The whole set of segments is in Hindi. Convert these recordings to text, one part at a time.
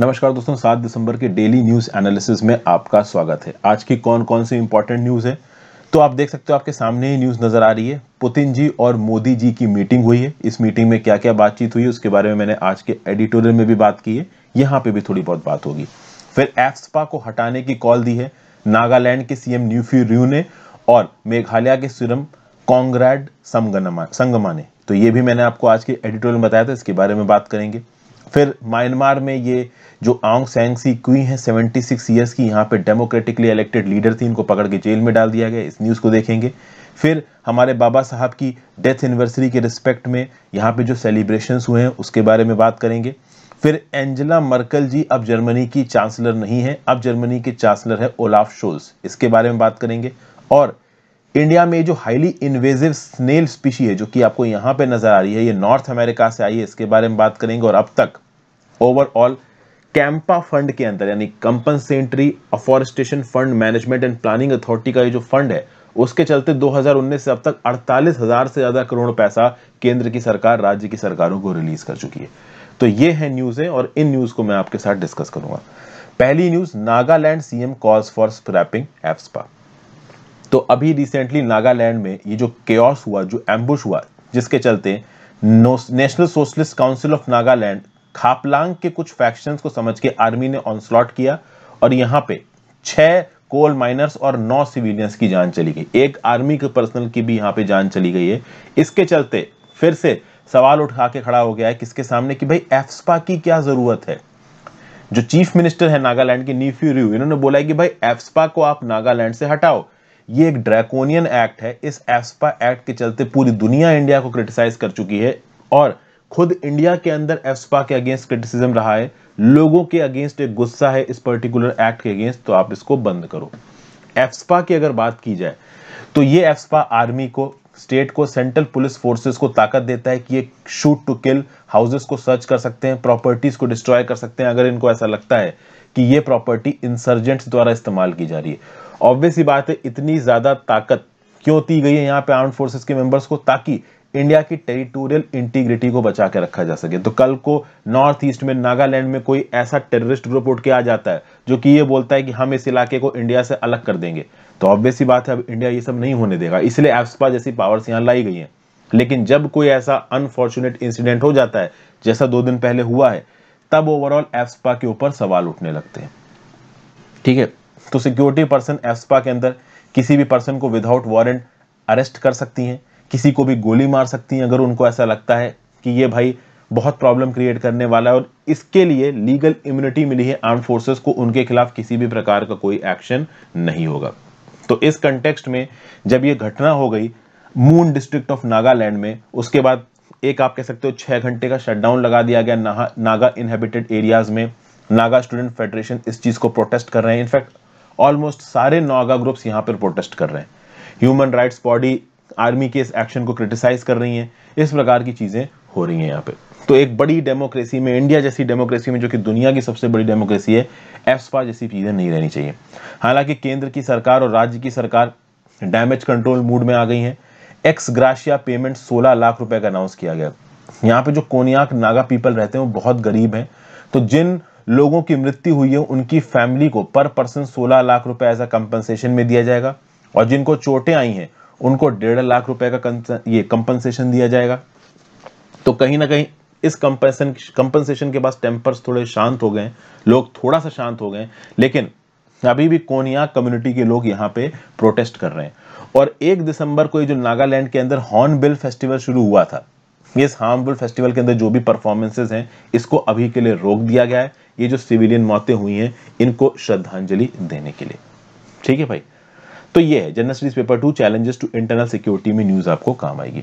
नमस्कार दोस्तों सात दिसंबर के डेली न्यूज एनालिसिस में आपका स्वागत है आज की कौन कौन सी इंपॉर्टेंट न्यूज है तो आप देख सकते हो आपके सामने ही न्यूज नजर आ रही है पुतिन जी और मोदी जी की मीटिंग हुई है इस मीटिंग में क्या क्या बातचीत हुई उसके बारे में मैंने आज के एडिटोरियल में भी बात की है यहाँ पे भी थोड़ी बहुत बात होगी फिर एफ्सपा को हटाने की कॉल दी है नागालैंड के सीएम न्यूफ्यू र्यू ने और मेघालय के सीरम कांग्रेड संगमा ने तो ये भी मैंने आपको आज के एडिटोरियल में बताया था इसके बारे में बात करेंगे फिर म्यांमार में ये जो आंग सैंग सी क्वी हैं 76 सिक्स ईयर्स की यहाँ पे डेमोक्रेटिकली इलेक्टेड लीडर थी इनको पकड़ के जेल में डाल दिया गया इस न्यूज़ को देखेंगे फिर हमारे बाबा साहब की डेथ एनिवर्सरी के रिस्पेक्ट में यहाँ पे जो सेलिब्रेशंस हुए हैं उसके बारे में बात करेंगे फिर एंजला मर्कल जी अब जर्मनी की चांसलर नहीं है अब जर्मनी के चांसलर है ओलाफ शोल्स इसके बारे में बात करेंगे और इंडिया में जो हाईली इन्वेजिव स्नेल स्पीशी है जो कि आपको यहां पे नज़र आ रही है ये नॉर्थ अमेरिका से आई है इसके बारे में बात करेंगे और अब तक ओवरऑल कैंपा फंड के अंदर यानी compensatory afforestation fund management and planning authority का ये जो फंड है उसके चलते 2019 से अब तक अड़तालीस हजार से ज़्यादा करोड़ पैसा केंद्र की सरकार राज्य की सरकारों को रिलीज कर चुकी है तो ये है है और इन न्यूज़ को मैं आपके साथ डिस्कस करूंगा पहली news Nagaland CM calls for scrapping AFSPA तो अभी रिसेंटली नागालैंड में ये जो केयर्स हुआ जो एम्बुश हुआ जिसके चलते National Socialist Council of Nagaland Khaplang के कुछ फैक्शंस को समझ के आर्मी ने ऑनस्लॉट किया और यहाँ पे छह कोल माइनर्स और नौ सिविलियंस की जान चली गई एक आर्मी के पर्सनल की भी यहाँ पे जान चली गई है इसके चलते फिर से सवाल उठा के खड़ा हो गया है किसके सामने कि भाई एफ्सपा की क्या ज़रूरत है जो चीफ मिनिस्टर है नागालैंड के नीफ्यू रू इन्होंने बोला है कि भाई एफ्सपा को आप नागालैंड से हटाओ ये एक ड्रैकोनियन एक्ट है इस एस्पा एक्ट के चलते पूरी दुनिया इंडिया को क्रिटिसाइज कर चुकी है और खुद इंडिया के अंदर एस्पा के अगेंस्ट क्रिटिसिज्म रहा है लोगों के अगेंस्ट एक गुस्सा है इस पर्टिकुलर एक्ट के अगेंस्ट तो आप इसको बंद करो एफ्सपा की अगर बात की जाए तो ये एफ्सपा आर्मी को स्टेट को सेंट्रल पुलिस फोर्सेस को ताकत देता है कि ये शूट टू किल हाउसेस को सर्च कर सकते हैं प्रॉपर्टीज को डिस्ट्रॉय कर सकते हैं अगर इनको ऐसा लगता है कि ये प्रॉपर्टी इंसर्जेंट्स द्वारा इस्तेमाल की जा रही है ऑब्वियसली बात है इतनी ज़्यादा ताकत क्यों दी गई है यहाँ पे आर्म फोर्सेस के मेंबर्स को ताकि इंडिया की टेरिटोरियल इंटीग्रिटी को बचा के रखा जा सके तो कल को नॉर्थ ईस्ट में नागालैंड में कोई ऐसा टेररिस्ट ग्रुप उठ के आ जाता है जो कि ये बोलता है कि हम इस इलाके को इंडिया से अलग कर देंगे तो ऑब्वियसली बात है अब इंडिया ये सब नहीं होने देगा इसलिए एफ्सपा जैसी पावर्स यहाँ लाई गई हैं लेकिन जब कोई ऐसा अनफॉर्चुनेट इंसिडेंट हो जाता है जैसा दो दिन पहले हुआ है तब ओवरऑल एफ्सपा के ऊपर सवाल उठने लगते हैं ठीक है तो सिक्योरिटी पर्सन एस्पा के अंदर किसी भी पर्सन को विदाउट वारंट अरेस्ट कर सकती हैं किसी को भी गोली मार सकती हैं अगर उनको ऐसा लगता है कि ये भाई बहुत प्रॉब्लम क्रिएट करने वाला है और इसके लिए लीगल इम्यूनिटी मिली है आर्म फोर्सेस को उनके खिलाफ किसी भी प्रकार का कोई एक्शन नहीं होगा तो इस कंटेक्स्ट में जब ये घटना हो गई मून डिस्ट्रिक्ट ऑफ नागालैंड में उसके बाद एक आप कह सकते हो छः घंटे का शटडाउन लगा दिया गया नागा इनहेबिटेड एरियाज में नागा स्टूडेंट फेडरेशन इस चीज़ को प्रोटेस्ट कर रहे हैं इनफैक्ट ऑलमोस्ट सारे नौगा ग्रुप्स यहां पर प्रोटेस्ट कर रहे हैं ह्यूमन राइट्स बॉडी आर्मी के इस एक्शन को क्रिटिसाइज कर रही है इस प्रकार की चीज़ें हो रही हैं यहाँ पे तो एक बड़ी डेमोक्रेसी में इंडिया जैसी डेमोक्रेसी में जो कि दुनिया की सबसे बड़ी डेमोक्रेसी है एफ्सपा जैसी चीज़ें नहीं रहनी चाहिए हालांकि केंद्र की सरकार और राज्य की सरकार डैमेज कंट्रोल मूड में आ गई हैं एक्स ग्राशिया पेमेंट 16 लाख रुपए का अनाउंस किया गया यहाँ पे जो कोनियाक नागा पीपल रहते हैं वो बहुत गरीब हैं तो जिन लोगों की मृत्यु हुई है उनकी फैमिली को पर पर्सन 16 लाख रुपए एज अ कंपनसेशन में दिया जाएगा और जिनको चोटें आई हैं उनको डेढ़ लाख रुपए का ये कंपनसेशन दिया जाएगा तो कहीं ना कहीं इस कंपनसेशन कंपनसेशन के बाद टेम्पर्स थोड़े शांत हो गए लोग थोड़ा सा शांत हो गए लेकिन अभी भी कोनिया कम्युनिटी के लोग यहाँ पे प्रोटेस्ट कर रहे हैं और एक दिसंबर को ये जो नागालैंड के अंदर हॉर्नबिल फेस्टिवल शुरू हुआ था इस हॉर्नबिल फेस्टिवल के अंदर जो भी परफॉर्मेंसेज हैं इसको अभी के लिए रोक दिया गया है ये जो सिविलियन मौतें हुई हैं इनको श्रद्धांजलि देने के लिए ठीक है भाई तो ये है general studies paper two challenges to internal security में न्यूज आपको काम आएगी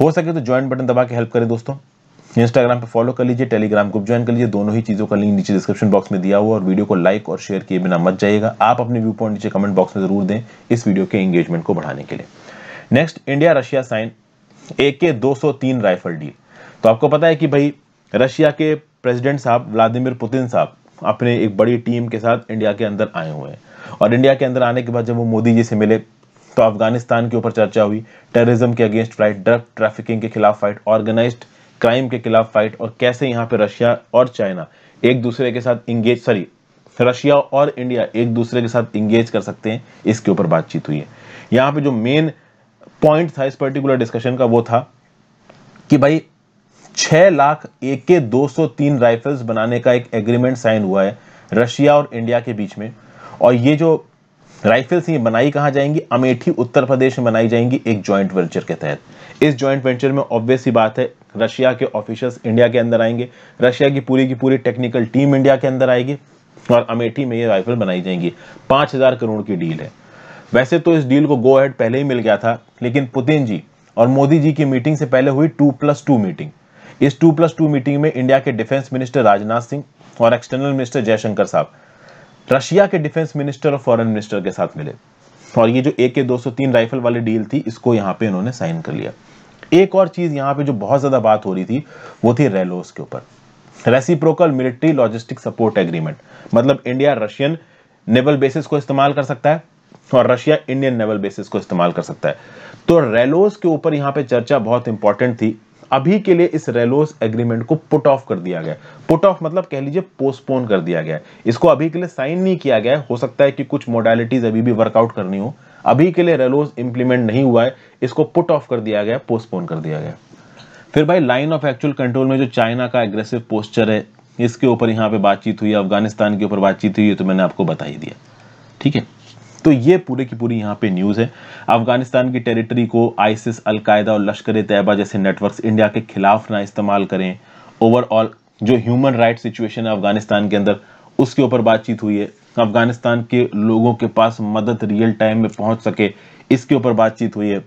हो सके तो ज्वाइन बटन दबा के हेल्प करें दोस्तों इंस्टाग्राम पे फॉलो कर लीजिए टेलीग्राम ग्रुप ज्वाइन कर लीजिए दोनों ही चीज़ों का लिंक नीचे डिस्क्रिप्शन बॉक्स में दिया हुआ और वीडियो को लाइक और शेयर किए बिना मत जाइएगा आप अपने व्यू पॉइंट नीचे कमेंट बॉक्स में जरूर दें इस वीडियो के एंगेजमेंट को बढ़ाने के लिए next India Russia sign A K दो राइफल डील तो आपको पता है कि भाई रशिया के प्रेसिडेंट साहब व्लादिमिर पुतिन साहब अपने एक बड़ी टीम के साथ इंडिया के अंदर आए हुए हैं और इंडिया के अंदर आने के बाद जब वो मोदी जी से मिले तो अफगानिस्तान के ऊपर चर्चा हुई टेररिज्म के अगेंस्ट फाइट ड्रग ट्रैफिकिंग के खिलाफ फाइट ऑर्गेनाइज क्राइम के खिलाफ फाइट और कैसे यहाँ पे रशिया और चाइना एक दूसरे के साथ इंगेज सॉरी रशिया और इंडिया एक दूसरे के साथ इंगेज कर सकते हैं इसके ऊपर बातचीत हुई है यहाँ पे जो मेन पॉइंट था इस पर्टिकुलर डिस्कशन का वो था कि भाई छह लाख ए के दो राइफल्स बनाने का एक एग्रीमेंट साइन हुआ है रशिया और इंडिया के बीच में और ये जो राइफल्स ये बनाई कहाँ जाएंगी अमेठी उत्तर प्रदेश में बनाई जाएंगी एक जॉइंट वेंचर के तहत इस जॉइंट वेंचर में ऑब्वियस ही बात है रशिया के ऑफिशल्स इंडिया के अंदर आएंगे रशिया की पूरी की पूरी टेक्निकल टीम इंडिया के अंदर आएगी और अमेठी में ये राइफल बनाई जाएंगी पाँच हज़ार करोड़ की डील है वैसे तो इस डील को गो हेड पहले ही मिल गया था लेकिन पुतिन जी और मोदी जी की मीटिंग से पहले हुई टू प्लस टू मीटिंग इस टू प्लस टू मीटिंग में इंडिया के डिफेंस मिनिस्टर राजनाथ सिंह और एक्सटर्नल मिनिस्टर जयशंकर साहब रशिया के डिफेंस मिनिस्टर और फॉरेन मिनिस्टर के साथ मिले और ये जो ए के तीन राइफल वाली डील थी इसको यहाँ पे इन्होंने साइन कर लिया एक और चीज यहाँ पे जो बहुत ज्यादा बात हो रही थी वो थी रेलोस के ऊपर reciprocal military logistic support agreement मतलब इंडिया रशियन नेवल बेसिस को इस्तेमाल कर सकता है और रशिया इंडियन नेवल बेसिस को इस्तेमाल कर सकता है तो रेलोस के ऊपर यहाँ पे चर्चा बहुत इंपॉर्टेंट थी अभी के लिए इस रेलोस एग्रीमेंट को पुट ऑफ कर दिया गया पुट ऑफ मतलब कह लीजिए पोस्टपोन कर दिया गया इसको अभी के लिए साइन नहीं किया गया हो सकता है कि कुछ मोडालिटीज अभी भी वर्कआउट करनी हो अभी के लिए रेलोस इंप्लीमेंट नहीं हुआ है इसको पुट ऑफ कर दिया गया पोस्टपोन कर दिया गया फिर भाई लाइन ऑफ एक्चुअल कंट्रोल में जो चाइना का एग्रेसिव पोस्टर है इसके ऊपर यहाँ पे बातचीत हुई अफगानिस्तान के ऊपर बातचीत हुई तो मैंने आपको बता ही दिया ठीक है तो ये पूरे की पूरी यहाँ पे न्यूज़ है अफगानिस्तान की टेरिटरी को आइसिस अलकायदा और लश्कर तैयबा जैसे नेटवर्क इंडिया के खिलाफ ना इस्तेमाल करें ओवरऑल जो ह्यूमन राइट सिचुएशन है अफगानिस्तान के अंदर उसके ऊपर बातचीत हुई है अफगानिस्तान के लोगों के पास मदद रियल टाइम में पहुंच सके इसके ऊपर बातचीत हुई है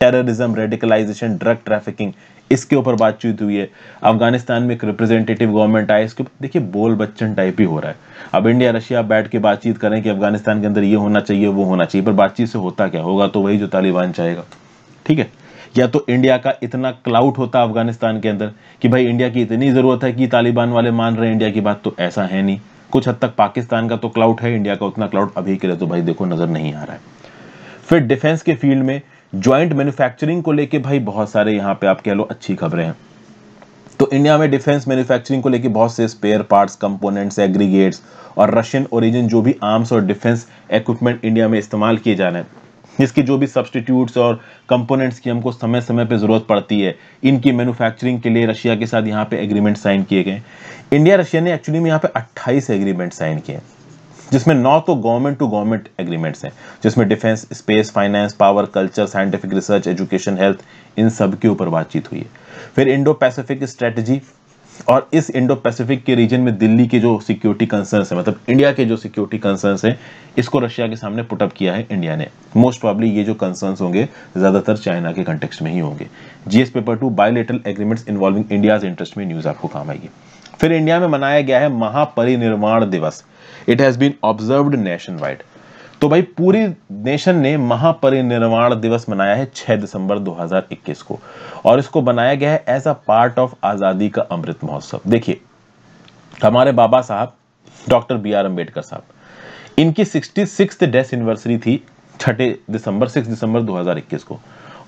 टेररिज्म रेडिकलाइजेशन ड्रग ट्रैफिकिंग इसके ऊपर बातचीत हुई है अफगानिस्तान में एक रिप्रेजेंटेटिव गवर्नमेंट आई इसके ऊपर देखिए बोल बच्चन टाइप ही हो रहा है अब इंडिया रशिया बैठ के बातचीत करें कि अफगानिस्तान के अंदर ये होना चाहिए वो होना चाहिए पर बातचीत से होता क्या होगा तो वही जो तालिबान चाहेगा ठीक है या तो इंडिया का इतना क्लाउट होता अफगानिस्तान के अंदर कि भाई इंडिया की इतनी ज़रूरत है कि तालिबान वाले मान रहे हैं इंडिया की बात तो ऐसा है नहीं कुछ हद तक पाकिस्तान का तो क्लाउट है इंडिया का उतना क्लाउट अभी के लिए तो भाई देखो नज़र नहीं आ रहा है फिर डिफेंस के फील्ड में ज्वाइंट मैन्युफैक्चरिंग को लेके भाई बहुत सारे यहाँ पे आप कह लो अच्छी खबरें हैं तो इंडिया में डिफेंस मैन्युफैक्चरिंग को लेके बहुत से स्पेयर पार्ट्स कंपोनेंट्स एग्रीगेट्स और रशियन ओरिजिन जो भी आर्म्स और डिफेंस इक्विपमेंट इंडिया में इस्तेमाल किए जा रहे हैं इसके जो भी सब्सटीट्यूट्स और कंपोनेंट्स की हमको समय समय पर ज़रूरत पड़ती है इनकी मैन्युफैक्चरिंग के लिए रशिया के साथ यहाँ पे एग्रीमेंट साइन किए गए इंडिया रशिया ने एक्चुअली में यहाँ पे 28 एग्रीमेंट साइन किए हैं जिसमें नौ तो गवर्नमेंट टू गवर्नमेंट एग्रीमेंट्स हैं जिसमें defence space finance power culture scientific research education health इन सब के ऊपर बातचीत हुई है फिर इंडो पैसिफिक स्ट्रेटजी और इस इंडो पैसिफिक के रीजन में दिल्ली के जो सिक्योरिटी कंसर्न है मतलब इंडिया के जो सिक्योरिटी कंसर्न है इसको रशिया के सामने पुटअप किया है इंडिया ने मोस्ट प्रॉब्ली ये जो कंसर्न होंगे ज़्यादातर चाइना के कंटेक्स्ट में ही होंगे GS paper two bilateral agreements involving India interest में न्यूज़ आपको काम आएगी फिर इंडिया में मनाया गया है Mahaparinirvan Diwas it has been observe nationwide तो भाई पूरी नेशन ने महापरिनिर्वाण दिवस मनाया है 6 दिसंबर 2021 को और इसको बनाया गया है एज अ पार्ट ऑफ आजादी का अमृत महोत्सव देखिए हमारे बाबा साहब डॉक्टर बी आर अम्बेडकर साहब इनकी सिक्सटी सिक्स डेथ एनिवर्सरी थी छठे दिसंबर सिक्स दिसंबर 2021 को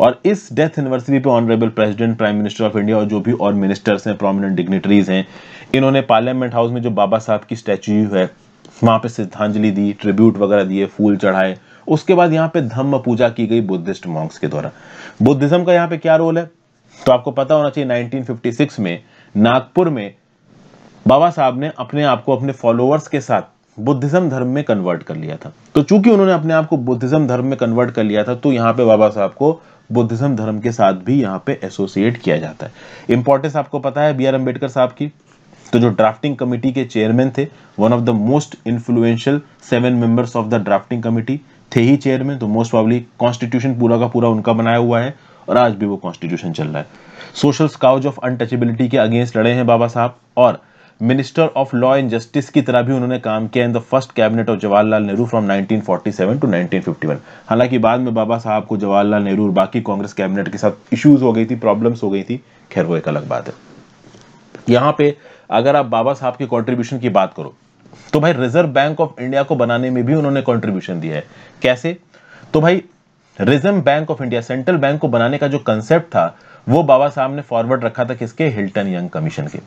और इस डेथ एनिवर्सरी पे honourable president prime minister of India और जो भी और मिनिस्टर्स हैं प्रोमिनेंट डिग्नेटरीज हैं इन्होंने पार्लियामेंट हाउस में जो बाबा साहब की स्टैचू है वहाँ पे श्रद्धांजलि दी ट्रिब्यूट वगैरह दिए फूल चढ़ाए उसके बाद यहाँ पे धम्म पूजा की गई बुद्धिस्ट मॉन्क्स के द्वारा बुद्धिज्म का यहाँ पे क्या रोल है तो आपको पता होना चाहिए 1956 में नागपुर में बाबा साहब ने अपने आप को अपने फॉलोअर्स के साथ बुद्धिज्म धर्म में कन्वर्ट कर लिया था तो चूंकि उन्होंने अपने आप को बुद्धिज्म धर्म में कन्वर्ट कर लिया था तो यहाँ पे बाबा साहब को बुद्धिज्म धर्म के साथ भी यहाँ पे एसोसिएट किया जाता है इंपॉर्टेंस आपको पता है बी आर अम्बेडकर साहब की तो जो ड्राफ्टिंग कमेटी के चेयरमैन थे one of the most influential seven members of the drafting committee थे ही चेयरमैन तो मोस्ट प्रॉब्ली कॉन्स्टिट्यूशन पूरा का पूरा उनका बनाया हुआ है और आज भी वो कॉन्स्टिट्यूशन चल रहा है सोशल स्काउज ऑफ अनटचेबिलिटी के अगेंस्ट लड़े हैं बाबा साहब और minister of law and justice की तरह भी उन्होंने काम किया in the first cabinet of Jawaharlal Nehru from 1947 to 1951 हालांकि बाद में बाबा साहब को जवाहरलाल नेहरू और बाकी कांग्रेस कैबिनेट के साथ इश्यूज हो गई थी प्रॉब्लम्स हो गई थी खैर वो एक अलग बात है यहाँ पे अगर आप बाबा साहब के कॉन्ट्रीब्यूशन की बात करो तो भाई रिजर्व बैंक ऑफ इंडिया को बनाने में भी उन्होंने कॉन्ट्रीब्यूशन दिया है कैसे तो भाई Reserve Bank of India central bank को बनाने का जो कंसेप्ट था वो बाबा साहब ने फॉरवर्ड रखा था किसके हिल्टन यंग कमीशन के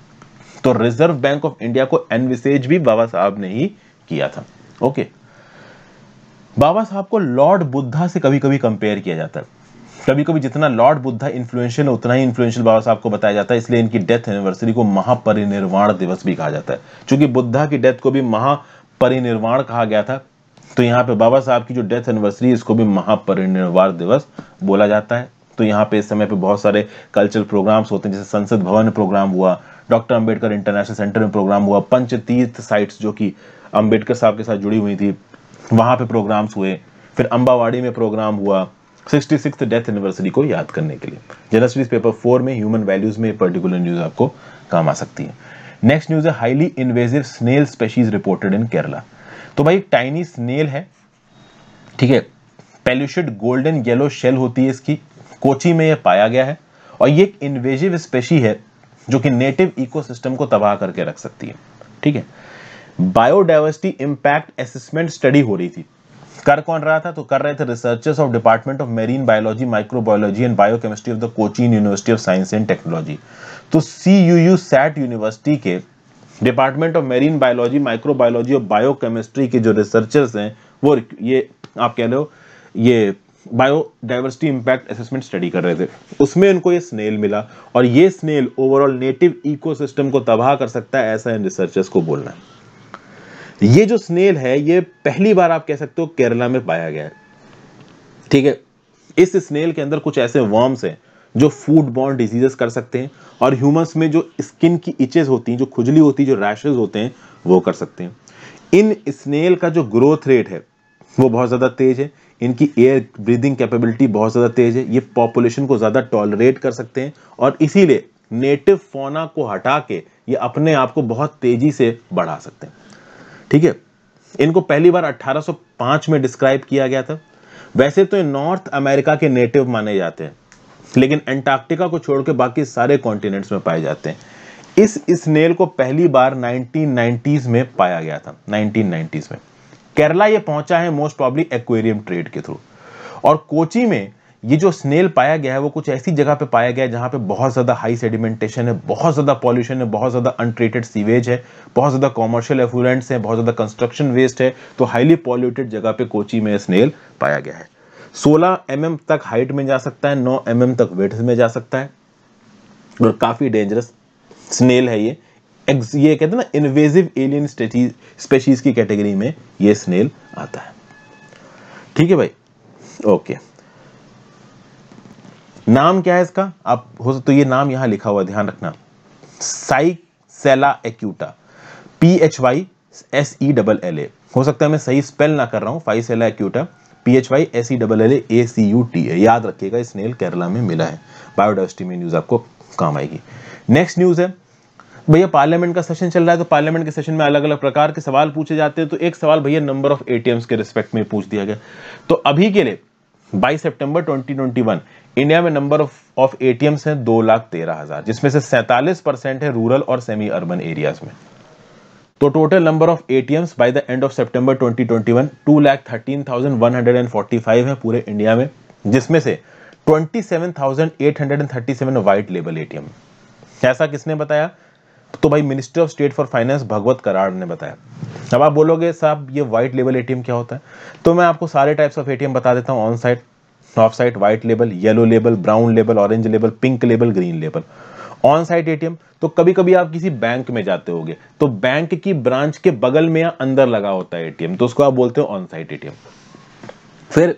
तो रिजर्व बैंक ऑफ इंडिया को एनविसेज भी बाबा साहब ने ही किया था ओके बाबा साहब को लॉर्ड बुद्धा से कभी कभी कंपेयर किया जाता है कभी कभी जितना लॉर्ड बुद्धा इन्फ्लुएंशियल उतना ही इन्फ्लुएंशियल बाबा साहब को बताया जाता है इसलिए इनकी डेथ एनिवर्सरी को महापरिनिर्वाण दिवस भी कहा जाता है चूंकि बुद्धा की डेथ को भी महापरिनिर्वाण कहा गया था तो यहाँ पे बाबा साहब की जो डेथ एनिवर्सरी इसको भी महापरिनिर्वाण दिवस बोला जाता है तो यहाँ पे इस समय पे बहुत सारे कल्चरल प्रोग्राम्स होते हैं जैसे संसद भवन में प्रोग्राम हुआ डॉक्टर अंबेडकर इंटरनेशनल सेंटर में प्रोग्राम हुआ पंचतीर्थ साइट्स जो कि अंबेडकर साहब के साथ जुड़ी हुई थी वहाँ पे प्रोग्राम्स हुए फिर अंबावाड़ी में प्रोग्राम हुआ सिक्सटी डेथ एनिवर्सरी को याद करने के लिए जनरल पेपर फोर में ह्यूमन वैल्यूज में पर्टिकुलर न्यूज आपको काम आ सकती है नेक्स्ट न्यूज है highly invasive snail species reported in Kerala तो भाई एक टाइनी स्नेल है ठीक है पेल्यूशेड गोल्डन येलो शेल होती है इसकी कोची में यह पाया गया है और ये एक इन्वेजिव स्पेशी है जो कि नेटिव इकोसिस्टम को तबाह करके रख सकती है ठीक है बायोडाइवर्सिटी इंपैक्ट असेसमेंट स्टडी हो रही थी कर कौन रहा था तो कर रहे थे researchers of department of marine biology microbiology and biochemistry of the Cochin University of Science and Technology तो C U U SAT university के department of marine biology microbiology और बायोकेमिस्ट्री के जो रिसर्चर्स हैं वो ये आप कह लो ये बायोडाइवर्सिटी इम्पैक्ट असेसमेंट स्टडी कर रहे थे उसमें उनको ये स्नेल मिला और ये स्नेल ओवरऑल नेटिव इकोसिस्टम को तबाह कर सकता है ऐसा इन रिसर्चर्स को बोलना है ये जो स्नेल है ये पहली बार आप कह सकते हो केरला में पाया गया है ठीक है इस स्नेल के अंदर कुछ ऐसे वर्म्स हैं जो फूड बॉर्न डिजीजेस कर सकते हैं और ह्यूमंस में जो स्किन की इचेज होती हैं जो खुजली होती है जो रैशेज होते हैं वो कर सकते हैं इन स्नेल का जो ग्रोथ रेट है वो बहुत ज़्यादा तेज़ है इनकी एयर ब्रीदिंग कैपेबिलिटी बहुत ज़्यादा तेज़ है ये पॉपुलेशन को ज़्यादा टॉलरेट कर सकते हैं और इसीलिए नेटिव फोना को हटा के ये अपने आप को बहुत तेज़ी से बढ़ा सकते हैं ठीक है इनको पहली बार 1805 में डिस्क्राइब किया गया था वैसे तो ये नॉर्थ अमेरिका के नेटिव माने जाते हैं लेकिन एंटार्क्टिका को छोड़कर बाकी सारे कॉन्टिनेंट्स में पाए जाते हैं इस स्नेल को पहली बार 1990s में पाया गया था 1990s में केरला ये पहुंचा है मोस्ट प्रॉब्ली एक्वेरियम ट्रेड के थ्रू और कोची में ये जो स्नेल पाया गया है वो कुछ ऐसी जगह पे पाया गया है जहाँ पे बहुत ज़्यादा हाई सेडिमेंटेशन है बहुत ज़्यादा पॉल्यूशन है बहुत ज़्यादा अनट्रीटेड सीवेज है बहुत ज़्यादा कॉमर्शियल एफ्लुएंट्स हैं बहुत ज़्यादा कंस्ट्रक्शन वेस्ट है तो हाईली पॉल्यूटेड जगह पे कोची में स्नेल पाया गया है सोलह एम mm तक हाइट में जा सकता है नौ एम mm तक वेट में जा सकता है और काफ़ी डेंजरस स्नेल है ये ये कहते हैं ना इन्वेजिव एलियन स्पेशीज की कैटेगरी में ये स्नेल आता है ठीक है भाई ओके नाम क्या है इसका आप हो सकते तो ये नाम यहां लिखा हुआ ध्यान रखना Physella acuta P H Y S E double L A हो सकता है मैं सही स्पेल ना कर रहा हूँ Physella acuta P H Y S E double L A C U T है याद रखिएगा इस नेल केरला में मिला है बायोडाइवर्सिटी में न्यूज़ आपको काम आएगी नेक्स्ट न्यूज़ है भैया पार्लियामेंट का सेशन चल रहा है तो पार्लियामेंट के सेशन में अलग अलग प्रकार के सवाल पूछे जाते हैं तो एक सवाल भैया नंबर ऑफ एटीएम्स के रिस्पेक्ट में पूछ दिया गया तो अभी के लिए 22 सितंबर 2021 इंडिया में नंबर ऑफ एटीएम्स हैं दो लाख तेरह हजार जिसमें से सैतालीस परसेंट है रूरल और सेमी अर्बन एरियाज में तो total number of ATMs by the end of सितंबर 2021 two lakh thirteen thousand one hundred and forty five है पूरे इंडिया में जिसमें से twenty seven thousand eight hundred and thirty seven white label ATM ऐसा किसने बताया तो भाई ministry of state for finance Bhagwat Karad ने बताया अब आप बोलोगे साहब ये वाइट लेवल एटीएम क्या होता है तो मैं आपको सारे टाइप्स ऑफ एटीएम बता देता हूँ on site off site white label yellow label brown label orange label pink label green label on site ATM तो कभी कभी आप किसी बैंक में जाते होगे तो बैंक की ब्रांच के बगल में या अंदर लगा होता है एटीएम तो उसको आप बोलते हो ऑन साइट एटीएम फिर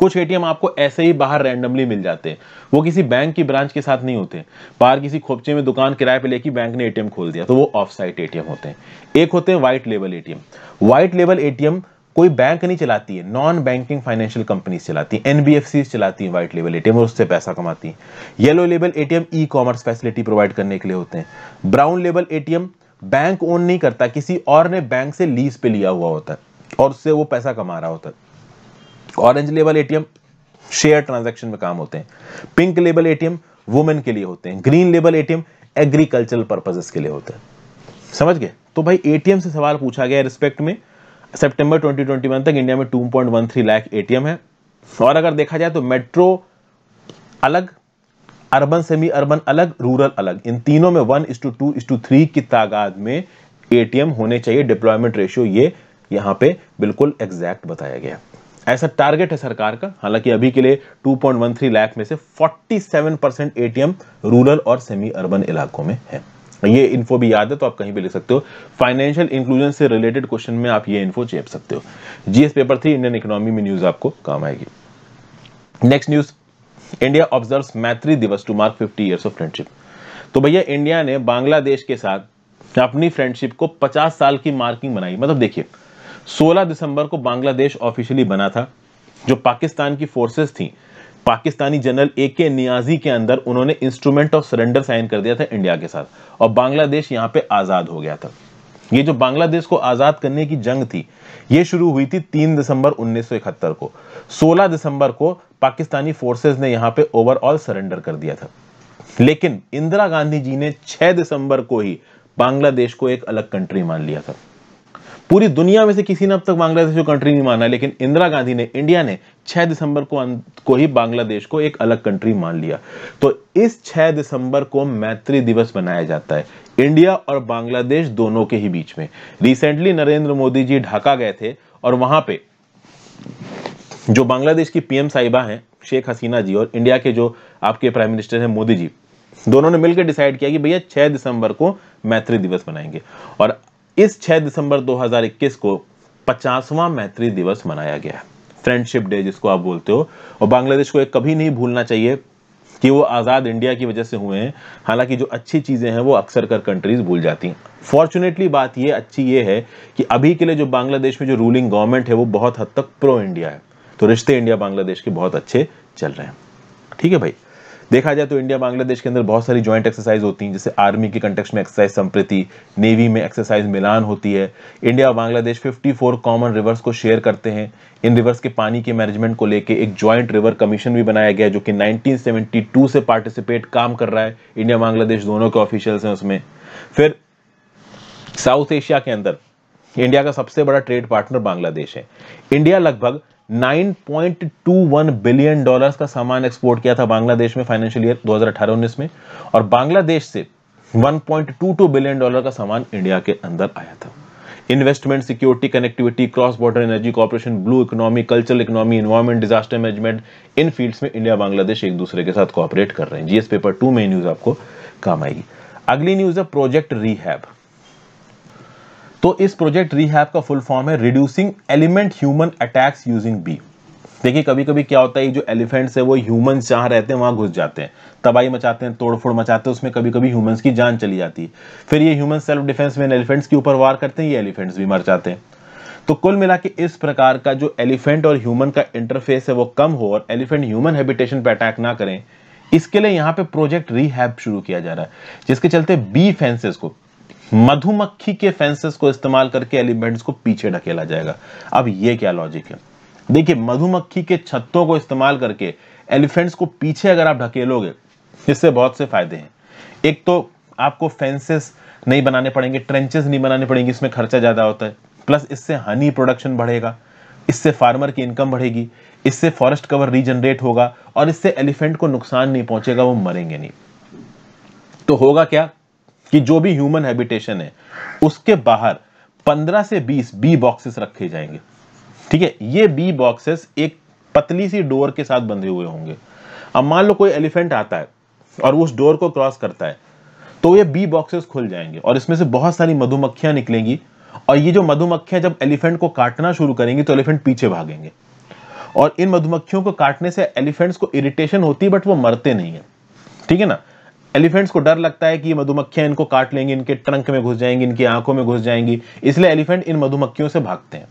कुछ एटीएम आपको ऐसे ही बाहर रैंडमली मिल जाते हैं वो किसी बैंक की ब्रांच के साथ नहीं होते बाहर किसी खोपचे में दुकान किराए पे लेके बैंक ने एटीएम खोल दिया तो वो ऑफ साइट एटीएम होते हैं एक होते हैं white level ATM white level ATM कोई बैंक नहीं चलाती है नॉन बैंकिंग फाइनेंशियल कंपनीज चलाती है एनबीएफसी चलाती है व्हाइट लेवल एटीएम और उससे पैसा कमाती है yellow level ATM e commerce facility provide करने के लिए होते हैं brown level ATM bank own नहीं करता किसी और ने बैंक से लीज पे लिया हुआ होता है और उससे वो पैसा कमा रहा होता है orange label ATM share transaction में काम होते हैं पिंक लेबल एटीएम वुमेन के लिए होते हैं green label ATM agricultural purposes के लिए होते हैं समझ गए तो भाई एटीएम से सवाल पूछा गया रिस्पेक्ट में सेप्टेंबर ट्वेंटी तक इंडिया में टू लाख एटीएम है और अगर देखा जाए तो मेट्रो अलग अर्बन सेमी अर्बन अलग रूरल अलग इन तीनों में one is to two is to three की तादाद में एटीएम होने चाहिए डिप्लॉयमेंट रेशियो ये यहां पे बिल्कुल एग्जैक्ट बताया गया ऐसा टारगेट है सरकार का हालांकि अभी के लिए 2.13 लाख में से 47 परसेंट एटीएम रूरल और सेमी अर्बन इलाकों में है ये इन्फो भी याद है तो आप कहीं भी लिख सकते हो फाइनेंशियल इंक्लूजन से रिलेटेड क्वेश्चन में आप ये इन्फो चेप सकते हो GS paper three Indian economy में न्यूज आपको काम आएगी next news India observe Maitri Diwas to mark fifty years of friendship तो भैया इंडिया ने बांग्लादेश के साथ अपनी फ्रेंडशिप को 50 साल की मार्किंग बनाई मतलब देखिए 16 दिसंबर को बांग्लादेश ऑफिशियली बना था जो पाकिस्तान की फोर्सेस थी पाकिस्तानी जनरल ए के नियाजी के अंदर उन्होंने इंस्ट्रूमेंट ऑफ सरेंडर साइन कर दिया था इंडिया के साथ और बांग्लादेश यहां पे आज़ाद हो गया था ये जो बांग्लादेश को आज़ाद करने की जंग थी ये शुरू हुई थी 3 दिसंबर 1971 को 16 दिसंबर को पाकिस्तानी फोर्सेस ने यहाँ पे ओवरऑल सरेंडर कर दिया था लेकिन इंदिरा गांधी जी ने 6 दिसंबर को ही बांग्लादेश को एक अलग कंट्री मान लिया था पूरी दुनिया में से किसी ने अब तक बांग्लादेश को कंट्री नहीं माना लेकिन इंदिरा गांधी ने इंडिया ने 6 दिसंबर को अं, को ही बांग्लादेश को एक अलग कंट्री मान लिया तो इस 6 दिसंबर को मैत्री दिवस मनाया जाता है इंडिया और बांग्लादेश दोनों के ही बीच में रिसेंटली नरेंद्र मोदी जी ढाका गए थे और वहां पे जो बांग्लादेश की पीएम साहिबा हैं शेख हसीना जी और इंडिया के जो आपके प्राइम मिनिस्टर हैं मोदी जी दोनों ने मिलकर डिसाइड किया कि भैया 6 दिसंबर को मैत्री दिवस मनाएंगे और इस 6 दिसंबर 2021 को 50वां मैत्री दिवस मनाया गया फ्रेंडशिप डे जिसको आप बोलते हो और बांग्लादेश को एक कभी नहीं भूलना चाहिए कि वो आज़ाद इंडिया की वजह से हुए हैं हालांकि जो अच्छी चीज़ें हैं वो अक्सर कर कंट्रीज भूल जाती हैं फॉर्चुनेटली बात ये अच्छी ये है कि अभी के लिए जो बांग्लादेश में जो रूलिंग गवर्नमेंट है वो बहुत हद तक प्रो इंडिया है तो रिश्ते इंडिया बांग्लादेश के बहुत अच्छे चल रहे हैं ठीक है भाई देखा जाए तो इंडिया बांग्लादेश के अंदर बहुत सारी ज्वाइंट एक्सरसाइज होती हैं जैसे आर्मी के कंटेक्स में एक्सरसाइज संप्रति नेवी में एक्सरसाइज मिलान होती है इंडिया और बांग्लादेश 54 कॉमन रिवर्स को शेयर करते हैं इन रिवर्स के पानी के मैनेजमेंट को लेकर एक ज्वाइंट रिवर कमीशन भी बनाया गया जो कि नाइनटीन से पार्टिसिपेट काम कर रहा है इंडिया बांग्लादेश दोनों के ऑफिशियल्स हैं उसमें फिर साउथ एशिया के अंदर इंडिया का सबसे बड़ा ट्रेड पार्टनर बांग्लादेश है इंडिया लगभग 9.21 बिलियन डॉलर्स का सामान एक्सपोर्ट किया था बांग्लादेश में फाइनेंशियल ईयर 2018-19 में और बांग्लादेश से 1.22 बिलियन डॉलर का सामान इंडिया के अंदर आया था investment security connectivity cross border energy cooperation blue economy cultural economy environment disaster management इन फील्ड्स में इंडिया बांग्लादेश एक दूसरे के साथ कॉपरेट कर रहे हैं जीएस पेपर टू में न्यूज आपको काम आएगी अगली न्यूज है प्रोजेक्ट रीहैब तो इस प्रोजेक्ट रिहैप का फुल फॉर्म है reducing elephant human attacks using bee देखिए कभी कभी क्या होता है जो एलिफेंट्स है वो ह्यूमन जहां रहते हैं वहां घुस जाते हैं तबाही मचाते हैं तोड़फोड़ मचाते हैं उसमें कभी कभी ह्यूमंस की जान चली जाती है फिर ये ह्यूमन सेल्फ डिफेंस में एलिफेंट्स के ऊपर वार करते हैं ये एलिफेंट्स भी मर जाते हैं तो कुल मिला के इस प्रकार का जो एलिफेंट और ह्यूमन का इंटरफेस है वो कम हो और एलिफेंट ह्यूमन हैबिटेशन पर अटैक ना करें इसके लिए यहाँ पे प्रोजेक्ट रीहैब शुरू किया जा रहा है जिसके चलते बी फेंसेस को मधुमक्खी के फेंसेस को इस्तेमाल करके एलिमेंट्स को पीछे ढकेला जाएगा अब ये क्या लॉजिक है देखिए मधुमक्खी के छत्तों को इस्तेमाल करके एलिफेंट्स को पीछे अगर आप ढकेलोगे इससे बहुत से फायदे हैं एक तो आपको फेंसेस नहीं बनाने पड़ेंगे ट्रेंचेस नहीं बनाने पड़ेंगे इसमें खर्चा ज़्यादा होता है प्लस इससे हनी प्रोडक्शन बढ़ेगा इससे फार्मर की इनकम बढ़ेगी इससे फॉरेस्ट कवर रीजनरेट होगा और इससे एलिफेंट को नुकसान नहीं पहुंचेगा वो मरेंगे नहीं तो होगा क्या कि जो भी ह्यूमन हैबिटेशन है उसके बाहर 15 से 20 बी बॉक्सेस रखे जाएंगे ठीक है ये बी बॉक्सेस एक पतली सी डोर के साथ बंधे हुए होंगे अब मान लो कोई एलिफेंट आता है और उस डोर को क्रॉस करता है तो ये बी बॉक्सेस खुल जाएंगे और इसमें से बहुत सारी मधुमक्खियां निकलेंगी और ये जो मधुमक्खियां जब एलिफेंट को काटना शुरू करेंगी तो एलिफेंट पीछे भागेंगे और इन मधुमक्खियों को काटने से एलिफेंट्स को इरिटेशन होती है बट वो मरते नहीं है ठीक है ना एलिफेंट्स को डर लगता है कि ये मधुमक्खियां इनको काट लेंगी इनके ट्रंक में घुस जाएंगी इनकी आंखों में घुस जाएंगी इसलिए एलिफेंट इन मधुमक्खियों से भागते हैं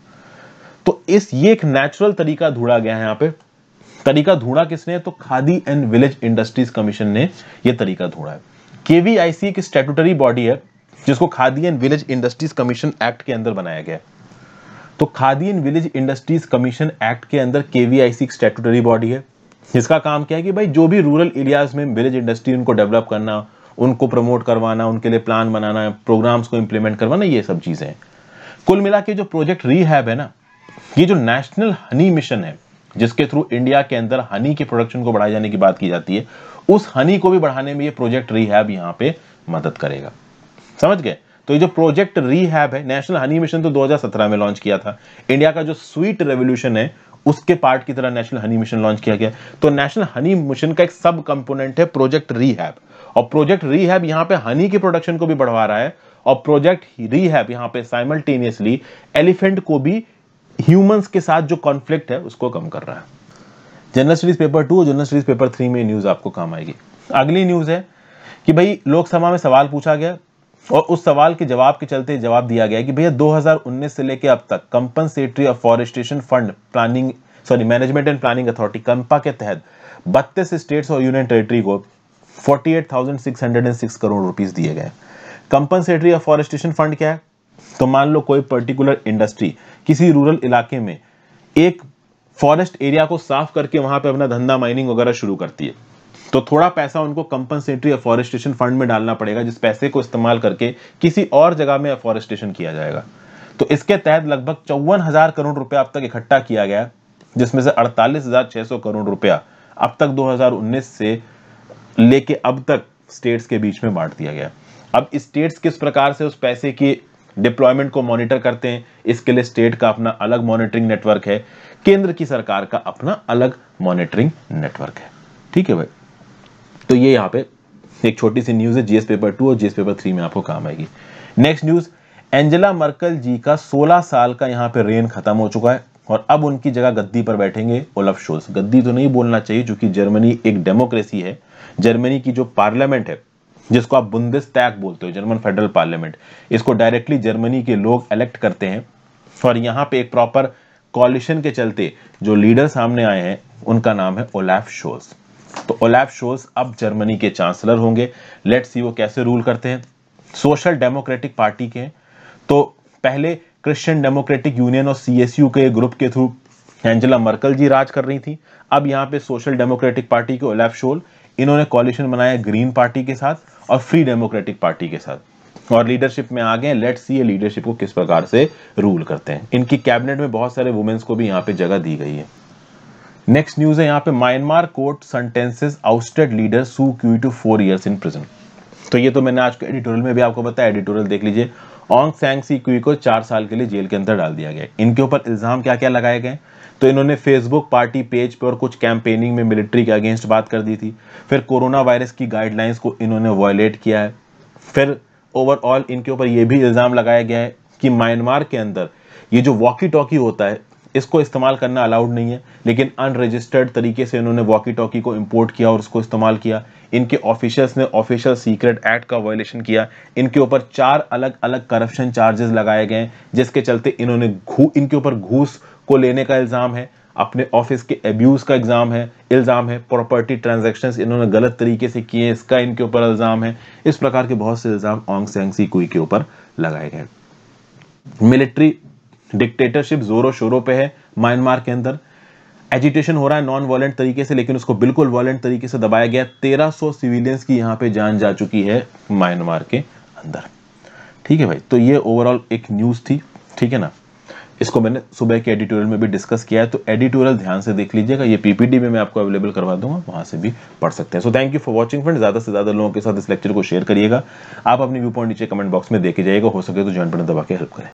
तो इस ये एक नेचुरल तरीका ढूंढा गया है यहां पे तरीका ढूंढा किसने है? तो Khadi and village industries commission ने यह तरीका ढूंढा है केवीआईसी एक स्टेटूटरी बॉडी है जिसको Khadi and village industries commission act के अंदर बनाया गया तो Khadi and village industries commission act के अंदर केवीआईसी एक स्टेटूटरी बॉडी है इसका काम क्या है कि भाई जो भी रूरल एरियाज में विलेज इंडस्ट्री उनको डेवलप करना उनको प्रमोट करवाना उनके लिए प्लान बनाना प्रोग्राम्स को इम्प्लीमेंट करवाना ये सब चीज़ें हैं कुल मिला के जो प्रोजेक्ट रीहैब है ना ये जो नेशनल हनी मिशन है जिसके थ्रू इंडिया के अंदर हनी के प्रोडक्शन को बढ़ाए जाने की बात की जाती है उस हनी को भी बढ़ाने में ये प्रोजेक्ट रीहैब यहाँ पे मदद करेगा समझ गए तो ये जो प्रोजेक्ट रीहैब है नेशनल हनी मिशन तो 2017 में लॉन्च किया था इंडिया का जो स्वीट रेवोल्यूशन है उसके पार्ट की तरह नेशनल हनी मिशन लॉन्च किया गया तो नेशनल हनी मिशन का एक सब कंपोनेंट है प्रोजेक्ट रीहैब और प्रोजेक्ट रीहैब यहां पे हनी की प्रोडक्शन को भी बढ़वा रहा है और प्रोजेक्ट रीहैब यहाँ पे साइमल्टेनियसली एलिफेंट को भी ह्यूमंस के साथ जो कॉन्फ्लिक्ट है उसको कम कर रहा है जनरल स्टडीज पेपर टू और जनरल स्टडीज पेपर थ्री में न्यूज आपको काम आएगी अगली न्यूज है कि भाई लोकसभा में सवाल पूछा गया और उस सवाल के जवाब के चलते जवाब दिया गया कि भैया 2019 से लेकर अब तक compensatory afforestation fund planning sorry management and planning authority CAMPA के तहत बत्तीस स्टेट्स और यूनियन टेरिटरी को 48,606 करोड़ रुपीस दिए गए कंपनसेटरी अफॉरेस्टेशन फंड क्या है तो मान लो कोई पर्टिकुलर इंडस्ट्री किसी रूरल इलाके में एक फॉरेस्ट एरिया को साफ करके वहां पे अपना धंधा माइनिंग वगैरह शुरू करती है तो थोड़ा पैसा उनको कंपनसेटरी अफॉरेस्टेशन फंड में डालना पड़ेगा जिस पैसे को इस्तेमाल करके किसी और जगह में अफॉरेस्टेशन किया जाएगा तो इसके तहत लगभग चौवन हजार करोड़ रुपया अब तक इकट्ठा किया गया जिसमें से अड़तालीस हजार छह सौ करोड़ रुपया अब तक 2019 से लेके अब तक स्टेट्स के बीच में बांट दिया गया अब स्टेट्स किस प्रकार से उस पैसे की डिप्लॉयमेंट को मॉनिटर करते हैं इसके लिए स्टेट का अपना अलग मॉनिटरिंग नेटवर्क है केंद्र की सरकार का अपना अलग मॉनिटरिंग नेटवर्क है ठीक है भाई तो ये यहाँ पे एक छोटी सी न्यूज़ है जीएस पेपर टू और जीएस पेपर थ्री में आपको काम आएगी next news Angela Merkel ji का 16 साल का यहाँ पे रेन खत्म हो चुका है और अब उनकी जगह गद्दी पर बैठेंगे ओलफ शोल्स गद्दी तो नहीं बोलना चाहिए चूंकि जर्मनी एक डेमोक्रेसी है जर्मनी की जो पार्लियामेंट है जिसको आप बुंदिस बोलते हो जर्मन फेडरल पार्लियामेंट इसको डायरेक्टली जर्मनी के लोग इलेक्ट करते हैं और यहाँ पे एक प्रॉपर कॉलिशन के चलते जो लीडर सामने आए हैं उनका नाम है ओलाफ शोल्स तो ओलैप शोल्स अब जर्मनी के चांसलर होंगे लेट सी वो कैसे रूल करते हैं सोशल डेमोक्रेटिक पार्टी के तो पहले क्रिश्चियन डेमोक्रेटिक यूनियन और सीएसयू के ग्रुप के थ्रू एंजेला मर्कल जी राज कर रही थी अब यहाँ पे सोशल डेमोक्रेटिक पार्टी के ओलैफ शोल इन्होंने कॉलिशन बनाया ग्रीन पार्टी के साथ और फ्री डेमोक्रेटिक पार्टी के साथ और लीडरशिप में आ गए लेट सी ये लीडरशिप को किस प्रकार से रूल करते हैं इनकी कैबिनेट में बहुत सारे वुमेन्स को भी यहाँ पे जगह दी गई है नेक्स्ट न्यूज है यहाँ पे Myanmar court sentences ousted leader Suu Kyi to four years in prison तो ये तो मैंने आज के एडिटोरियल में भी आपको बताया एडिटोरियल देख लीजिए ऑंग सैंग सी क्यू को चार साल के लिए जेल के अंदर डाल दिया गया इनके ऊपर इल्ज़ाम क्या क्या लगाए गए तो इन्होंने फेसबुक पार्टी पेज पर और कुछ कैंपेनिंग में मिलिट्री के अगेंस्ट बात कर दी थी फिर कोरोना वायरस की गाइडलाइंस को इन्होंने वायलेट किया है फिर ओवरऑल इनके ऊपर ये भी इल्ज़ाम लगाया गया है कि म्यांमार के अंदर ये जो वॉकी टॉकी होता है इसको इस्तेमाल करना अलाउड नहीं है लेकिन अनरजिस्टर्ड तरीके से इन्होंने वॉकी टॉकी को इम्पोर्ट किया और उसको इस्तेमाल किया इनके ऑफिशियल्स ने ऑफिशियल सीक्रेट एक्ट का वायलेशन किया इनके ऊपर चार अलग अलग करप्शन चार्जेस लगाए गए जिसके चलते इन्होंने घू इनके ऊपर घूस को लेने का इल्ज़ाम है अपने ऑफिस के एब्यूज़ का एग्ज़ाम है इल्ज़ाम है प्रॉपर्टी ट्रांजेक्शन इन्होंने गलत तरीके से किए इसका इनके ऊपर इल्ज़ाम है इस प्रकार के बहुत से इल्ज़ाम ऑंग सेंग सी कुई के ऊपर लगाए गए मिलिट्री डिक्टेटरशिप जोरों शोरों पे है म्यांमार के अंदर एजिटेशन हो रहा है नॉन वॉलेंट तरीके से लेकिन उसको बिल्कुल वॉलेंट तरीके से दबाया गया तेरह सौ सिविलियंस की यहाँ पे जान जा चुकी है म्यांमार के अंदर ठीक है भाई तो ये ओवरऑल एक न्यूज़ थी ठीक है ना इसको मैंने सुबह के एडिटोरियल में भी डिस्कस किया है तो एडिटोरियल ध्यान से देख लीजिएगा ये पीपीडी में मैं आपको अवेलेबल करवा दूंगा वहां से भी पढ़ सकते हैं so thank you for watching friend ज्यादा से ज्यादा लोगों के साथ इस लेक्चर को शेयर करिएगा आप अपनी व्यू पॉइंट नीचे कमेंट बॉक्स में देखे जाइएगा हो सके तो ज्वाइन बटन दबा के हेल्प करें